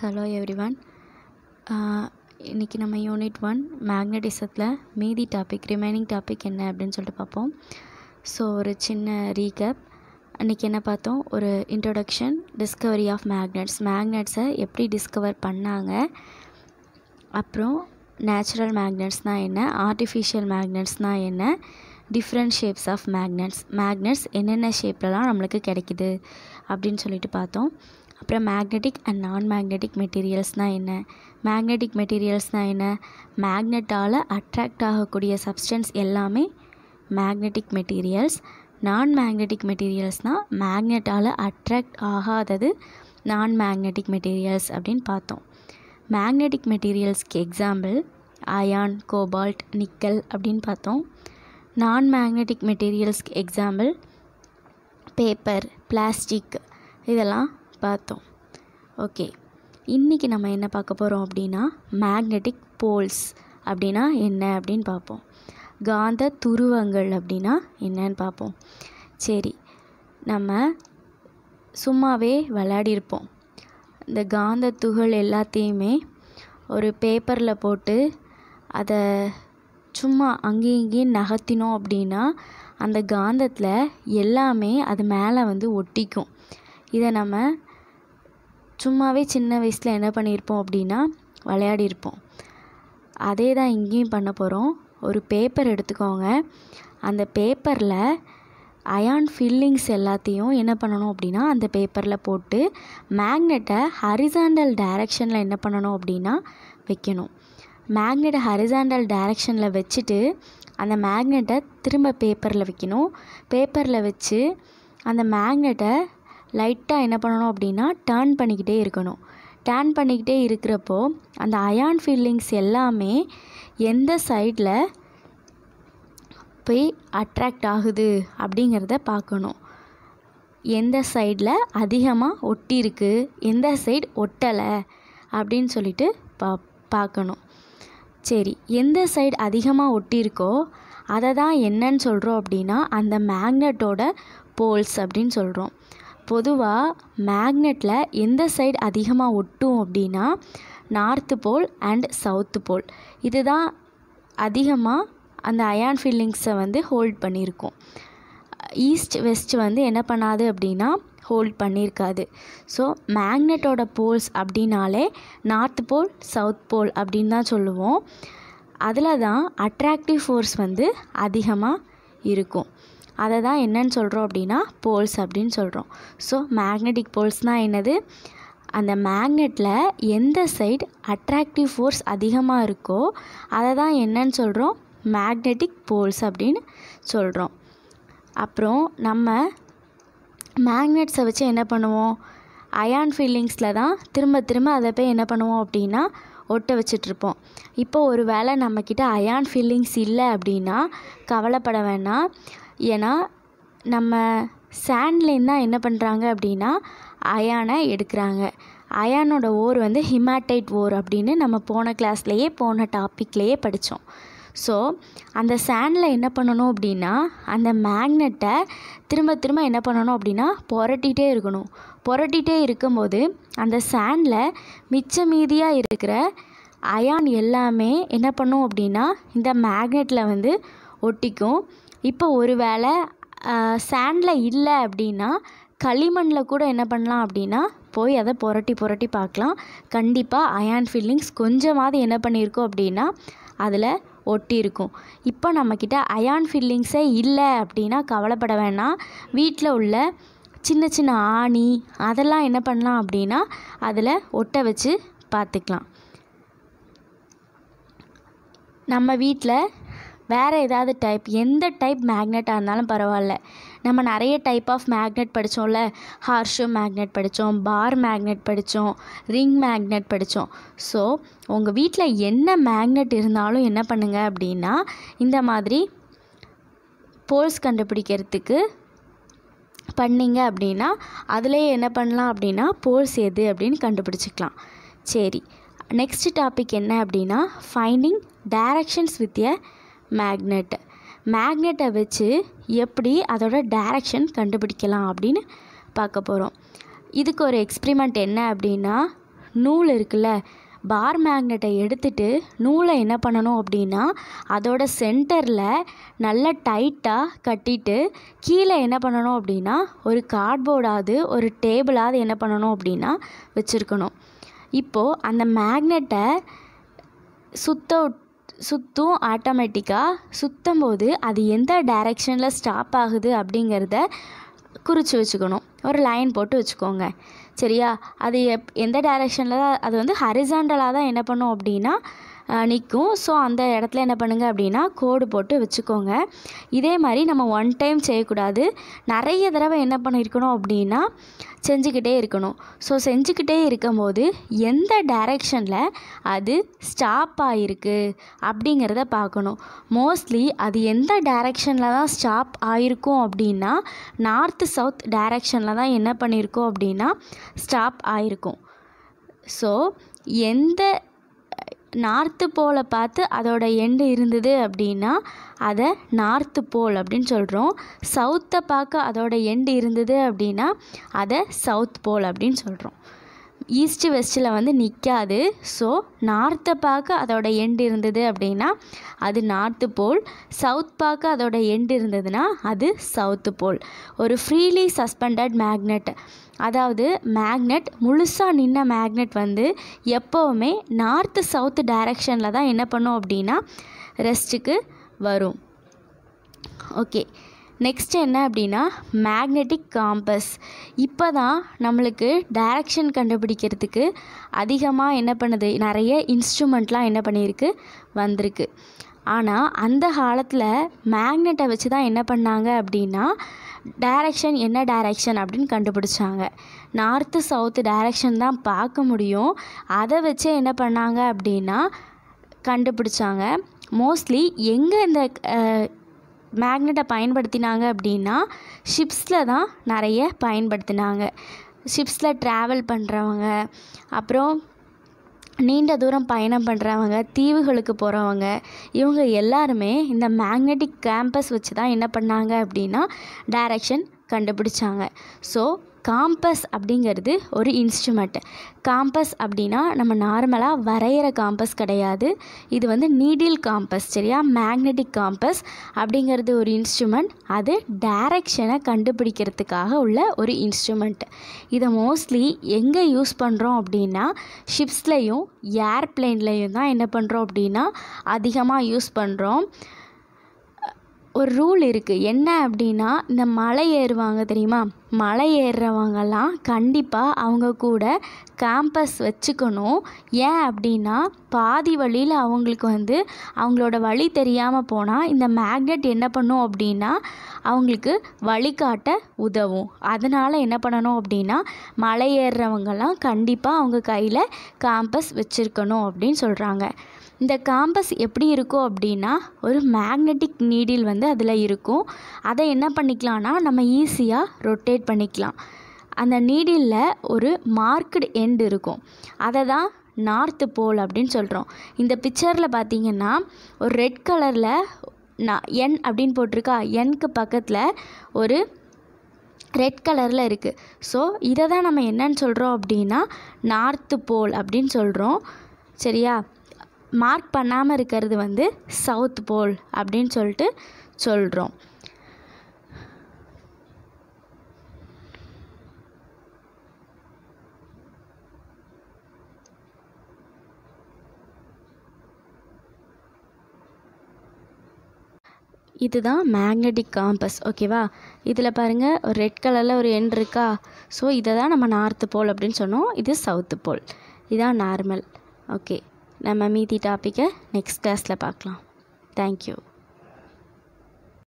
hello every one இன்றைக்கி நம்ம unit one மேக்னட்டிசத்தில் மீதி டாபிக் ரிமைனிங் டாபிக் என்ன அப்படின்னு சொல்லிட்டு பார்ப்போம் ஸோ ஒரு சின்ன ரீகப் அன்றைக்கி என்ன பார்த்தோம் ஒரு இன்ட்ரொடக்ஷன் டிஸ்கவரி ஆஃப் மேக்னட்ஸ் மேக்னட்ஸை எப்படி டிஸ்கவர் பண்ணாங்க அப்புறம் நேச்சுரல் மேக்னட்ஸ்னால் என்ன ஆர்டிஃபிஷியல் மேக்னட்ஸ்னால் என்ன different shapes of magnets magnets என்னென்ன ஷேப்லலாம் நம்மளுக்கு கிடைக்கிது அப்படின்னு சொல்லிட்டு பார்த்தோம் அப்புறம் மேக்னெட்டிக் அண்ட் நான் மேக்னெட்டிக் மெட்டீரியல்ஸ்னால் என்ன மேக்னெட்டிக் மெட்டீரியல்ஸ்னால் என்ன மேக்னெட்டால் அட்ராக்ட் ஆகக்கூடிய சப்ஸ்டன்ஸ் எல்லாமே மேக்னெட்டிக் மெட்டீரியல்ஸ் நான் மேக்னெட்டிக் மெட்டீரியல்ஸ்னால் மேக்னெட்டால் அட்ராக்ட் ஆகாதது நான் மேக்னெட்டிக் மெட்டீரியல்ஸ் அப்படின்னு பார்த்தோம் மேக்னெட்டிக் மெட்டீரியல்ஸ்க்கு எக்ஸாம்பிள் அயான் கோபால்ட் நிக்கல் அப்படின்னு பார்த்தோம் நான் மேக்னெட்டிக் மெட்டீரியல்ஸ்க்கு எக்ஸாம்பிள் பேப்பர் பிளாஸ்டிக் இதெல்லாம் பார்த்தோம் ஓகே இன்றைக்கி நம்ம என்ன பார்க்க போகிறோம் அப்படின்னா மேக்னெட்டிக் போல்ஸ் அப்படின்னா என்ன அப்படின்னு பார்ப்போம் காந்த துருவங்கள் அப்படின்னா என்னன்னு பார்ப்போம் சரி நம்ம சும்மாவே விளையாடிருப்போம் இந்த காந்த துகள் எல்லாத்தையுமே ஒரு பேப்பரில் போட்டு அதை சும்மா அங்கேயும் இங்கேயும் நகர்த்தினோம் அப்படின்னா அந்த காந்தத்தில் எல்லாமே அது மேலே வந்து ஒட்டிக்கும் இதை நம்ம சும்மாவே சின்ன வயசில் என்ன பண்ணியிருப்போம் அப்படின்னா விளையாடிருப்போம் அதே தான் இங்கேயும் பண்ண போகிறோம் ஒரு பேப்பர் எடுத்துக்கோங்க அந்த பேப்பரில் அயான் ஃபில்லிங்ஸ் எல்லாத்தையும் என்ன பண்ணணும் அப்படின்னா அந்த பேப்பரில் போட்டு மேக்னெட்டை ஹரிசாண்டல் டைரெக்ஷனில் என்ன பண்ணணும் அப்படின்னா வைக்கணும் மேக்னெட்டை ஹரிசாண்டல் டைரெக்ஷனில் வச்சுட்டு அந்த மேக்னெட்டை திரும்ப பேப்பரில் வைக்கணும் பேப்பரில் வச்சு அந்த மேக்னெட்டை லைட்டாக என்ன பண்ணணும் அப்படின்னா டேர்ன் பண்ணிக்கிட்டே இருக்கணும் டேர்ன் பண்ணிக்கிட்டே இருக்கிறப்போ அந்த அயான் ஃபீல்டிங்ஸ் எல்லாமே எந்த சைடில் போய் அட்ராக்ட் ஆகுது அப்படிங்கிறத பார்க்கணும் எந்த சைடில் அதிகமாக ஒட்டியிருக்கு எந்த சைடு ஒட்டலை அப்படின்னு சொல்லிட்டு பா பார்க்கணும் சரி எந்த சைடு அதிகமாக ஒட்டியிருக்கோ அதை தான் என்னன்னு சொல்கிறோம் அப்படின்னா அந்த மேக்னட்டோட போல்ஸ் அப்படின்னு சொல்கிறோம் பொதுவாக மேக்னெட்டில் எந்த சைடு அதிகமாக ஒட்டும் அப்படின்னா north pole and south pole இது தான் அதிகமாக அந்த அயான் ஃபீல்டிங்ஸை வந்து ஹோல்ட் பண்ணியிருக்கும் ஈஸ்ட் வெஸ்ட் வந்து என்ன பண்ணாது அப்படின்னா ஹோல்ட் பண்ணியிருக்காது ஸோ மேக்னெட்டோட போல்ஸ் அப்படின்னாலே நார்த் போல் சவுத் போல் அப்படின்னு தான் சொல்லுவோம் அதில் தான் அட்ராக்டிவ் ஃபோர்ஸ் வந்து அதிகமாக இருக்கும் அதை தான் என்னன்னு சொல்கிறோம் அப்படின்னா போல்ஸ் அப்படின்னு சொல்கிறோம் ஸோ மேக்னெட்டிக் போல்ஸ்னால் என்னது அந்த மேக்னெட்டில் எந்த சைடு அட்ராக்டிவ் ஃபோர்ஸ் அதிகமாக இருக்கோ அதை தான் என்னன்னு சொல்கிறோம் மேக்னெட்டிக் போல்ஸ் அப்படின்னு சொல்கிறோம் அப்புறம் நம்ம மேக்னெட்ஸை வச்சு என்ன பண்ணுவோம் அயான் ஃபீலிங்ஸில் தான் திரும்ப திரும்ப அதை போய் என்ன பண்ணுவோம் அப்படின்னா ஒட்ட வச்சிட்ருப்போம் இப்போ ஒரு வேளை நம்மக்கிட்ட அயான் ஃபீலிங்ஸ் இல்லை அப்படின்னா கவலைப்பட வேணாம் ஏன்னா நம்ம சேண்ட்லேருந்து தான் என்ன பண்ணுறாங்க அப்படின்னா அயானை எடுக்கிறாங்க அயானோட ஓர் வந்து ஹிமாட்டைட் ஓர் அப்படின்னு நம்ம போன கிளாஸ்லேயே போன டாப்பிக்லேயே படித்தோம் ஸோ அந்த சேண்டில் என்ன பண்ணணும் அப்படின்னா அந்த மேக்னெட்டை திரும்ப திரும்ப என்ன பண்ணணும் அப்படின்னா புரட்டிகிட்டே இருக்கணும் புரட்டிகிட்டே இருக்கும்போது அந்த சேண்டில் மிச்ச மீதியாக இருக்கிற அயான் எல்லாமே என்ன பண்ணும் அப்படின்னா இந்த மேக்னெட்டில் வந்து ஒட்டிக்கும் இப்போ ஒரு வேளை சேண்டில் இல்லை அப்படின்னா களிமண்ணில் கூட என்ன பண்ணலாம் அப்படின்னா போய் அதை புரட்டி புரட்டி பார்க்கலாம் கண்டிப்பாக அயான் ஃபில்லிங்ஸ் கொஞ்சமாவது என்ன பண்ணியிருக்கோம் அப்படின்னா அதில் ஒட்டியிருக்கும் இப்போ நம்மக்கிட்ட அயான் ஃபில்லிங்ஸே இல்லை அப்படின்னா கவலைப்பட வேணாம் வீட்டில் உள்ள சின்ன சின்ன ஆணி அதெல்லாம் என்ன பண்ணலாம் அப்படின்னா அதில் ஒட்ட வச்சு பார்த்துக்கலாம் நம்ம வீட்டில் வேறு ஏதாவது டைப் எந்த டைப் மேக்னெட்டாக இருந்தாலும் பரவாயில்ல நம்ம நிறைய டைப் ஆஃப் மேக்னெட் படித்தோம்ல ஹார்ஷு மேக்னெட் படித்தோம் பார் மேக்னெட் படித்தோம் ரிங் மேக்னெட் படித்தோம் ஸோ உங்கள் வீட்டில் என்ன மேக்னெட் இருந்தாலும் என்ன பண்ணுங்கள் அப்படின்னா இந்த மாதிரி போல்ஸ் கண்டுபிடிக்கிறதுக்கு பண்ணிங்க அப்படின்னா அதிலேயே என்ன பண்ணலாம் அப்படின்னா போல்ஸ் எது அப்படின்னு கண்டுபிடிச்சிக்கலாம் சரி நெக்ஸ்ட் டாபிக் என்ன அப்படின்னா finding directions with a magnet மேக்னெட்டை வச்சு எப்படி அதோட டேரக்ஷன் கண்டுபிடிக்கலாம் அப்படின்னு பார்க்க போகிறோம் இதுக்கு ஒரு எக்ஸ்பிரிமெண்ட் என்ன அப்படின்னா நூல் இருக்குல்ல பார் மேக்னெட்டை எடுத்துட்டு நூலை என்ன பண்ணணும் அப்படின்னா அதோட சென்டரில் நல்லா டைட்டாக கட்டிட்டு கீழே என்ன பண்ணணும் அப்படின்னா ஒரு கார்ட்போர்டாவது ஒரு டேபிளாவது என்ன பண்ணணும் அப்படின்னா வச்சுருக்கணும் இப்போது அந்த மேக்னெட்டை சுத்த சுற்றும் ஆட்டோமேட்டிக்காக சுற்றும் போது அது எந்த டைரெக்ஷனில் ஸ்டாப் ஆகுது அப்படிங்கிறத குறித்து வச்சுக்கணும் ஒரு லைன் போட்டு வச்சுக்கோங்க சரியா அது எப் எந்த டைரெக்ஷனில் அது வந்து ஹரிசாண்டலாக தான் என்ன பண்ணும் அப்படின்னா நிற்கும் ஸோ அந்த இடத்துல என்ன பண்ணுங்கள் அப்படின்னா கோடு போட்டு வச்சுக்கோங்க இதே மாதிரி நம்ம ஒன் டைம் செய்யக்கூடாது நிறைய தடவை என்ன பண்ணியிருக்கணும் அப்படின்னா செஞ்சுக்கிட்டே இருக்கணும் ஸோ செஞ்சுக்கிட்டே இருக்கும்போது எந்த டைரெக்ஷனில் அது ஸ்டாப் ஆகிருக்கு அப்படிங்கிறத பார்க்கணும் மோஸ்ட்லி அது எந்த டைரெக்ஷனில் தான் ஸ்டாப் ஆகிருக்கும் அப்படின்னா நார்த் சவுத் டைரெக்ஷனில் தான் என்ன பண்ணியிருக்கோம் அப்படின்னா ஸ்டாப் ஆகிருக்கும் ஸோ எந்த நார்த்து போலை பார்த்து அதோட எண்டு இருந்தது அப்படின்னா அதை நார்த்து போல் அப்படின்னு சொல்கிறோம் சவுத்தை பார்க்க அதோட எண்டு இருந்தது அப்படின்னா அதை சவுத் போல் அப்படின்னு சொல்கிறோம் ஈஸ்ட் வெஸ்ட்டில் வந்து நிற்காது ஸோ நார்த்தை பார்க்க அதோட எண்டு இருந்தது அப்படின்னா அது நார்த்து போல் சவுத் பார்க்க அதோட எண்டு இருந்ததுன்னா அது சவுத்து போல் ஒரு ஃப்ரீலி சஸ்பெண்டட் மேக்னெட் அதாவது மேக்னெட் முழுசாக நின்ன மேக்னெட் வந்து எப்போவுமே நார்த்து சவுத்து டைரக்ஷனில் தான் என்ன பண்ணும் அப்படின்னா ரெஸ்ட்டுக்கு வரும் ஓகே நெக்ஸ்ட் என்ன அப்படின்னா மேக்னெட்டிக் காம்பஸ் இப்போ தான் நம்மளுக்கு டைரக்ஷன் கண்டுபிடிக்கிறதுக்கு அதிகமாக என்ன பண்ணுது நிறைய இன்ஸ்ட்ருமெண்ட்லாம் என்ன பண்ணியிருக்கு வந்திருக்கு ஆனால் அந்த காலத்தில் மேக்னெட்டை வச்சு தான் என்ன பண்ணாங்க அப்படின்னா டைரக்ஷன் என்ன டைரக்ஷன் அப்படின்னு கண்டுபிடிச்சாங்க நார்த்து சவுத்து டைரக்ஷன் தான் பார்க்க முடியும் அதை வச்சு என்ன பண்ணாங்க அப்படின்னா கண்டுபிடிச்சாங்க மோஸ்ட்லி எங்கே இந்த மேக்னெட்டை பயன்படுத்தினாங்க அப்படின்னா ஷிப்ஸில் தான் நிறைய பயன்படுத்தினாங்க ஷிப்ஸில் ட்ராவல் பண்ணுறவங்க அப்புறம் நீண்ட தூரம் பயணம் பண்ணுறவங்க தீவுகளுக்கு போகிறவங்க இவங்க எல்லாருமே இந்த மேக்னெட்டிக் கேம்பஸ் வச்சு தான் என்ன பண்ணாங்க அப்படின்னா டைரக்ஷன் கண்டுபிடிச்சாங்க ஸோ காம்பஸ் அப்படிங்கிறது ஒரு இன்ஸ்ட்ருமெண்ட் காம்பஸ் அப்படின்னா நம்ம நார்மலாக வரைகிற காம்பஸ் கிடையாது இது வந்து நீடில் காம்பஸ் சரியா மேக்னெட்டிக் காம்பஸ் அப்படிங்கிறது ஒரு இன்ஸ்ட்ருமெண்ட் அது டேரக்ஷனை கண்டுபிடிக்கிறதுக்காக உள்ள ஒரு இன்ஸ்ட்ருமெண்ட் இதை மோஸ்ட்லி எங்கே யூஸ் பண்ணுறோம் அப்படின்னா ஷிப்ஸ்லையும் ஏர்பிளைன்லையும் தான் என்ன பண்ணுறோம் அப்படின்னா அதிகமாக யூஸ் பண்ணுறோம் ஒரு ரூல் இருக்குது என்ன அப்படின்னா இந்த மலை ஏறுவாங்க தெரியுமா மலை ஏறுறவங்கெல்லாம் கண்டிப்பாக அவங்க கூட கேம்பஸ் வச்சுக்கணும் ஏன் அப்படின்னா பாதி வழியில் அவங்களுக்கு வந்து அவங்களோட வழி தெரியாமல் போனால் இந்த மேக்னெட் என்ன பண்ணும் அப்படின்னா அவங்களுக்கு வழிகாட்ட உதவும் அதனால் என்ன பண்ணணும் அப்படின்னா மலை ஏறுறவங்கெல்லாம் கண்டிப்பாக அவங்க கையில் கேம்பஸ் வச்சுருக்கணும் அப்படின்னு சொல்கிறாங்க இந்த காம்பஸ் எப்படி இருக்கும் அப்படின்னா ஒரு மேக்னெட்டிக் நீடில் வந்து அதில் இருக்கும் அதை என்ன பண்ணிக்கலாம்னா நம்ம ஈஸியாக ரொட்டேட் பண்ணிக்கலாம் அந்த நீடிலில் ஒரு மார்க்கடு எண்டு இருக்கும் அதை தான் நார்த்து போல் அப்படின்னு சொல்கிறோம் இந்த பிக்சரில் பார்த்தீங்கன்னா ஒரு ரெட் கலரில் நான் என் அப்படின்னு போட்டிருக்கா என்க்கு பக்கத்தில் ஒரு ரெட் கலரில் இருக்குது ஸோ இதை தான் நம்ம என்னன்னு சொல்கிறோம் அப்படின்னா நார்த்து போல் அப்படின்னு சொல்கிறோம் சரியா மார்க் பண்ணாமல் இருக்கிறது வந்து சவுத் போல் அப்படின்னு சொல்லிட்டு சொல்கிறோம் இதுதான் மேக்னட்டிக் காம்பஸ் ஓகேவா இதில் பாருங்கள் ஒரு ரெட் கலரில் ஒரு எண் இருக்கா ஸோ இதை தான் நம்ம நார்த்து போல் அப்படின்னு சொன்னோம் இது சவுத்து போல் இதுதான் நார்மல் ஓகே நம்ம மீதி டாப்பிக்கை நெக்ஸ்ட் கிளாஸில் பார்க்கலாம் தேங்க்யூ